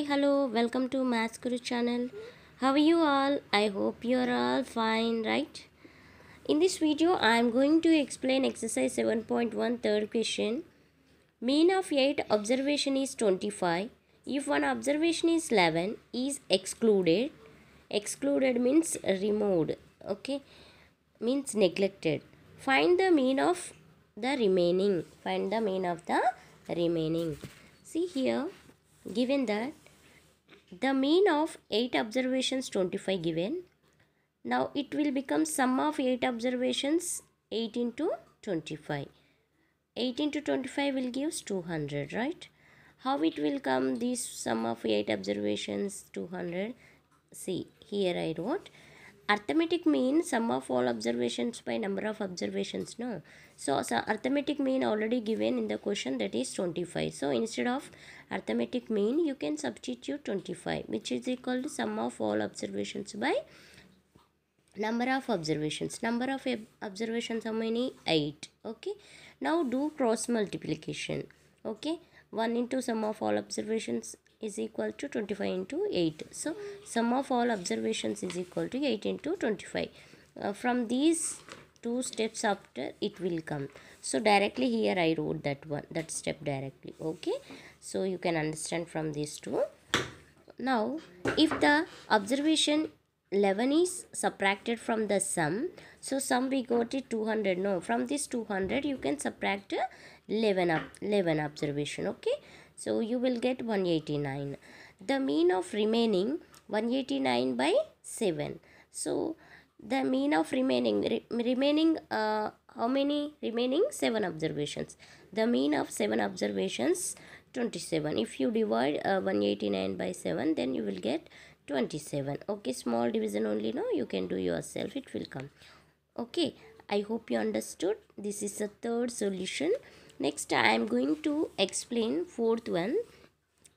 Hi, hello, welcome to Maths Guru channel. How are you all? I hope you are all fine, right? In this video, I am going to explain exercise 7.1 third question. Mean of 8 observation is 25. If one observation is 11, is excluded. Excluded means removed, okay? Means neglected. Find the mean of the remaining. Find the mean of the remaining. See here, given that the mean of 8 observations 25 given. Now it will become sum of 8 observations 18 to 25. 18 to 25 will gives 200 right. How it will come this sum of 8 observations 200. See here I wrote arithmetic mean sum of all observations by number of observations no so, so arithmetic mean already given in the question that is 25 so instead of arithmetic mean you can substitute 25 which is equal to sum of all observations by number of observations number of observations how many 8 okay now do cross multiplication okay 1 into sum of all observations is equal to 25 into 8. So, sum of all observations is equal to 8 into 25. Uh, from these two steps after it will come. So, directly here I wrote that one, that step directly. Okay. So, you can understand from these two. Now, if the observation 11 is subtracted from the sum. So, sum we got it 200. No, from this 200 you can subtract 11, 11 observation. Okay. So you will get 189. The mean of remaining 189 by 7. So the mean of remaining, re remaining uh, how many remaining? 7 observations. The mean of 7 observations 27. If you divide uh, 189 by 7 then you will get 27. Okay small division only no you can do yourself it will come. Okay I hope you understood this is the third solution. Next, I am going to explain fourth one.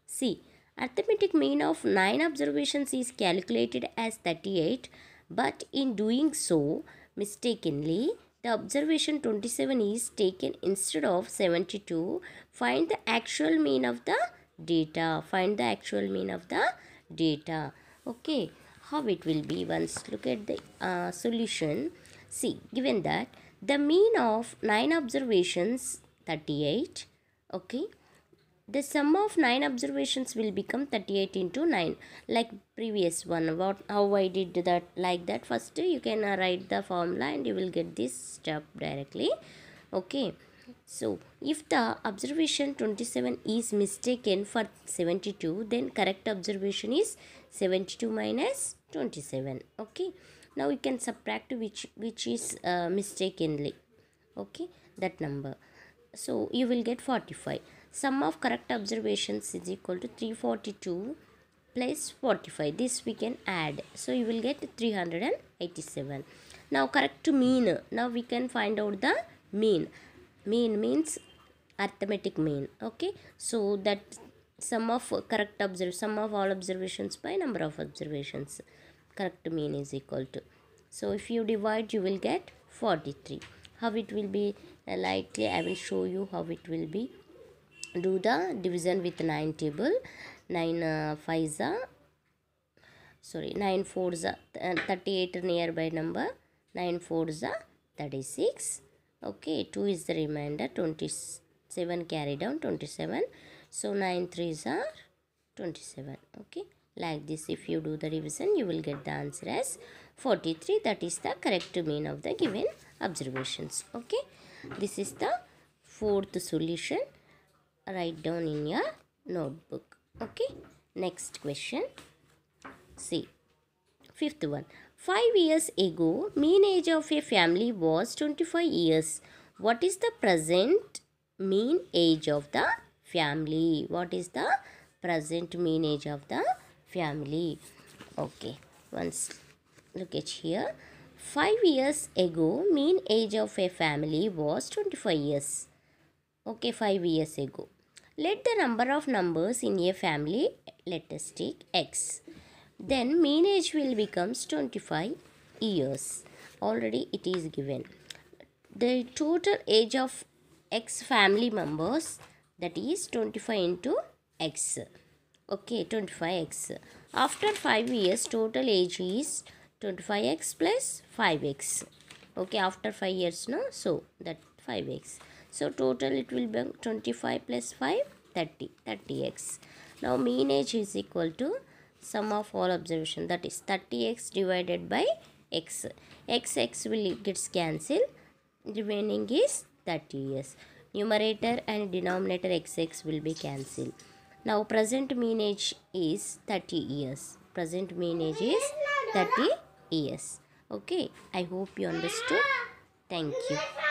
See, arithmetic mean of 9 observations is calculated as 38 but in doing so, mistakenly, the observation 27 is taken instead of 72. Find the actual mean of the data. Find the actual mean of the data. Okay, how it will be once look at the uh, solution. See, given that the mean of 9 observations 38 okay the sum of 9 observations will become 38 into 9 like previous one about how I did that like that first you can uh, write the formula and you will get this step directly okay so if the observation 27 is mistaken for 72 then correct observation is 72 minus 27 okay now you can subtract which which is uh, mistakenly okay that number so you will get 45. Sum of correct observations is equal to 342 plus 45. This we can add. So you will get 387. Now correct mean. Now we can find out the mean. Mean means arithmetic mean. Okay. So that sum of correct observe sum of all observations by number of observations correct mean is equal to so if you divide you will get 43 how it will be uh, lightly likely i will show you how it will be do the division with 9 table 9 uh, 5 is sorry 9 4 is uh, 38 nearby number 9 4 is 36 okay 2 is the remainder 27 carry down 27 so 9 3 are 27 okay like this if you do the revision you will get the answer as 43 that is the correct mean of the given observations okay this is the fourth solution write down in your notebook okay next question see fifth one five years ago mean age of a family was 25 years what is the present mean age of the family what is the present mean age of the family okay once look at here 5 years ago mean age of a family was 25 years okay 5 years ago let the number of numbers in a family let us take x then mean age will becomes 25 years already it is given the total age of x family members that is 25 into x okay 25x after 5 years total age is 25x plus 5x okay after 5 years no so that 5x so total it will be 25 plus 5 30 30x now mean age is equal to sum of all observation that is 30x divided by x x x will gets cancelled remaining is 30 years numerator and denominator x x will be cancelled now present mean age is 30 years. Present mean age is 30 years. Okay. I hope you understood. Thank you.